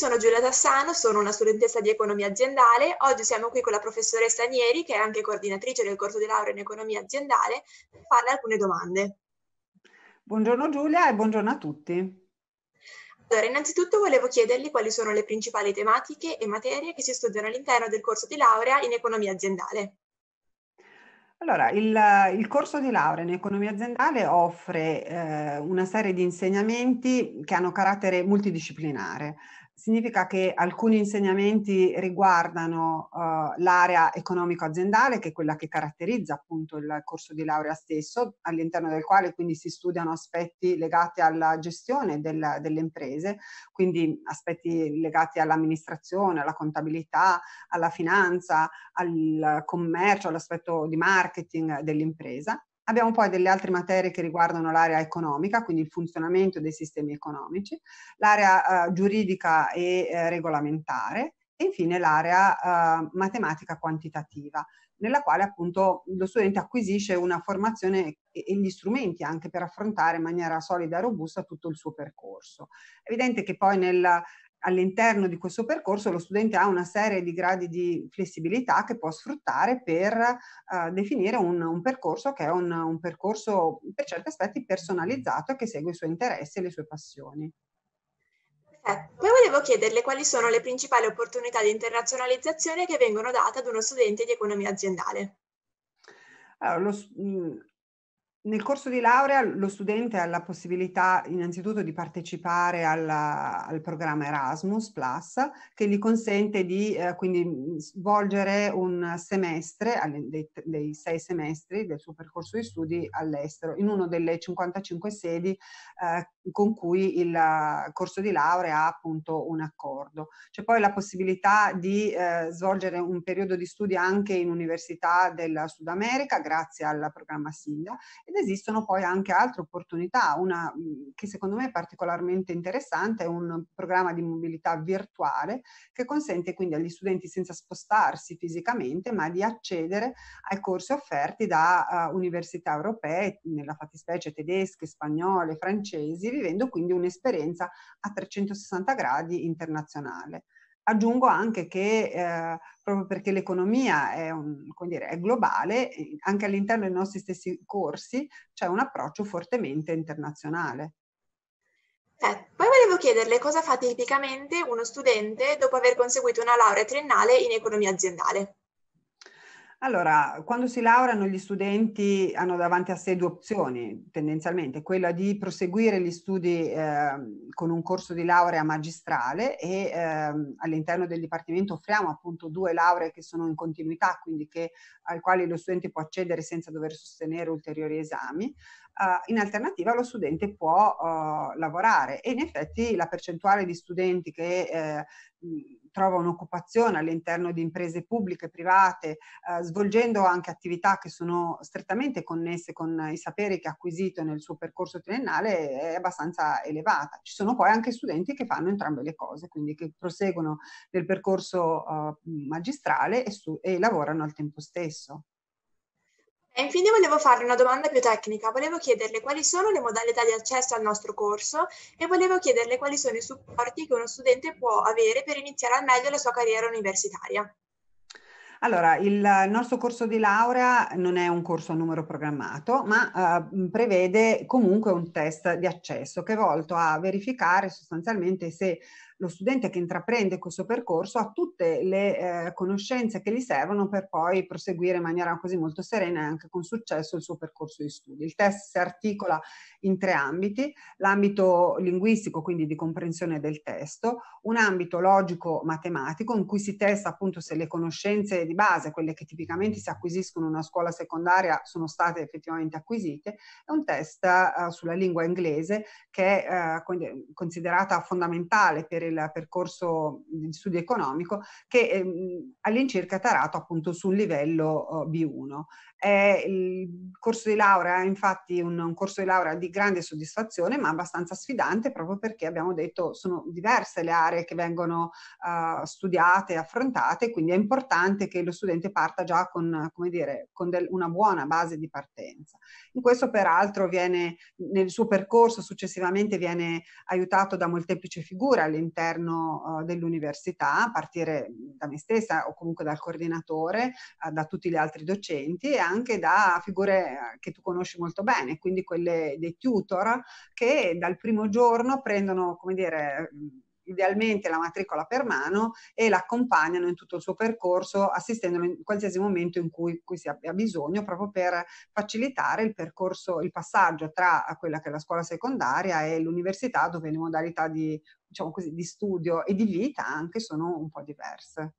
sono Giulia Tassano, sono una studentessa di economia aziendale. Oggi siamo qui con la professoressa Nieri, che è anche coordinatrice del corso di laurea in economia aziendale, per farle alcune domande. Buongiorno Giulia e buongiorno a tutti. Allora, innanzitutto volevo chiedergli quali sono le principali tematiche e materie che si studiano all'interno del corso di laurea in economia aziendale. Allora, il, il, corso di laurea in economia aziendale offre eh, una serie di insegnamenti che hanno carattere multidisciplinare, significa che alcuni insegnamenti riguardano uh, l'area economico-aziendale, che è quella che caratterizza appunto il corso di laurea stesso, all'interno del quale quindi si studiano aspetti legati alla gestione del, delle imprese, quindi aspetti legati all'amministrazione, alla contabilità, alla finanza, al commercio, all'aspetto di marketing dell'impresa. Abbiamo poi delle altre materie che riguardano l'area economica, quindi il funzionamento dei sistemi economici, l'area eh, giuridica e eh, regolamentare e infine l'area eh, matematica quantitativa, nella quale appunto lo studente acquisisce una formazione e, e gli strumenti anche per affrontare in maniera solida e robusta tutto il suo percorso. È evidente che poi nel, all'interno di questo percorso lo studente ha una serie di gradi di flessibilità che può sfruttare per eh, definire un, un, percorso che è un, un, percorso per certi aspetti personalizzato e che segue i suoi interessi e le sue passioni. Eh, poi volevo chiederle quali sono le principali opportunità di internazionalizzazione che vengono date ad uno studente di economia aziendale. Allora, lo, mm, nel corso di laurea lo studente ha la possibilità innanzitutto di partecipare alla, al programma Erasmus Plus che gli consente di eh, quindi mm, svolgere un semestre, dei, dei, sei semestri del suo percorso di studi all'estero, in una delle 55 sedi eh, con cui il eh, corso di laurea ha appunto un accordo. C'è poi la possibilità di eh, svolgere un periodo di studi anche in università del Sud America grazie al programma SINDA ed esistono poi anche altre opportunità, una mhmm, che secondo me è particolarmente interessante è un programma di mobilità virtuale che consente quindi agli studenti senza spostarsi fisicamente ma di accedere ai corsi offerti da uh, università europee, nella fattispecie tedesche, spagnole, francesi, vivendo quindi un'esperienza a 360 gradi internazionale. Aggiungo anche che eh, proprio perché l'economia è, un, dire, è, globale, anche all'interno dei nostri stessi corsi c'è un approccio fortemente internazionale. Eh, poi volevo chiederle cosa fa tipicamente uno studente dopo aver conseguito una laurea triennale in economia aziendale. Allora, quando si laureano gli studenti hanno davanti a sé due opzioni, tendenzialmente, quella di proseguire gli studi eh, con un corso di laurea magistrale e eh, all'interno del Dipartimento offriamo appunto due lauree che sono in continuità, quindi che, al quale lo studente può accedere senza dover sostenere ulteriori esami, eh, in alternativa lo studente può eh, lavorare e in effetti la percentuale di studenti che eh, trova un'occupazione all'interno di imprese pubbliche e private, eh, svolgendo anche attività che sono strettamente connesse con i saperi che ha acquisito nel suo percorso triennale, è abbastanza elevata. Ci sono poi anche studenti che fanno entrambe le cose, quindi che proseguono nel percorso eh, magistrale e, su, e lavorano al tempo stesso. E infine volevo farle una domanda più tecnica, volevo chiederle quali sono le modalità di accesso al nostro corso e volevo chiederle quali sono i supporti che uno studente può avere per iniziare al meglio la sua carriera universitaria. Allora, il nostro corso di laurea non è un corso a numero programmato, ma eh, prevede comunque un test di accesso che è volto a verificare sostanzialmente se lo studente che intraprende questo percorso ha tutte le eh, conoscenze che gli servono per poi proseguire in maniera così molto serena e anche con successo il suo percorso di studi. Il test si articola in tre ambiti, l'ambito linguistico, quindi di comprensione del testo, un ambito logico-matematico in cui si testa appunto se le conoscenze di base, quelle che tipicamente si acquisiscono in una scuola secondaria, sono state effettivamente acquisite, e un test eh, sulla lingua inglese che è eh, considerata fondamentale per il del percorso di studio economico che ehm, all'incirca è tarato appunto sul livello eh, B1. È il corso di laurea è infatti un, un, corso di laurea di grande soddisfazione ma abbastanza sfidante proprio perché abbiamo detto sono diverse le aree che vengono eh, studiate e affrontate quindi è importante che lo studente parta già con, come dire, con del, una buona base di partenza. In questo peraltro viene nel suo percorso successivamente viene aiutato da molteplici figure all'interno all'interno eh, dell'università, a partire da me stessa o comunque dal coordinatore, eh, da tutti gli altri docenti e anche da figure eh, che tu conosci molto bene, quindi quelle dei tutor che dal primo giorno prendono, come dire, idealmente la matricola per mano e l'accompagnano in tutto il suo percorso, assistendolo in qualsiasi momento in cui, cui si abbia bisogno, proprio per facilitare il percorso, il passaggio tra quella che è la scuola secondaria e l'università, dove le modalità di, diciamo così, di studio e di vita anche sono un po' diverse.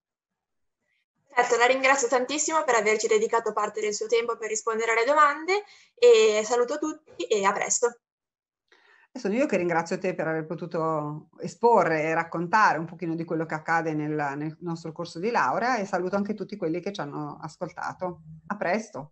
Certo, la ringrazio tantissimo per averci dedicato parte del suo tempo per rispondere alle domande e saluto tutti e a presto. Sono io che ringrazio te per aver potuto esporre e raccontare un pochino di quello che accade nel, nel nostro corso di laurea e saluto anche tutti quelli che ci hanno ascoltato. A presto!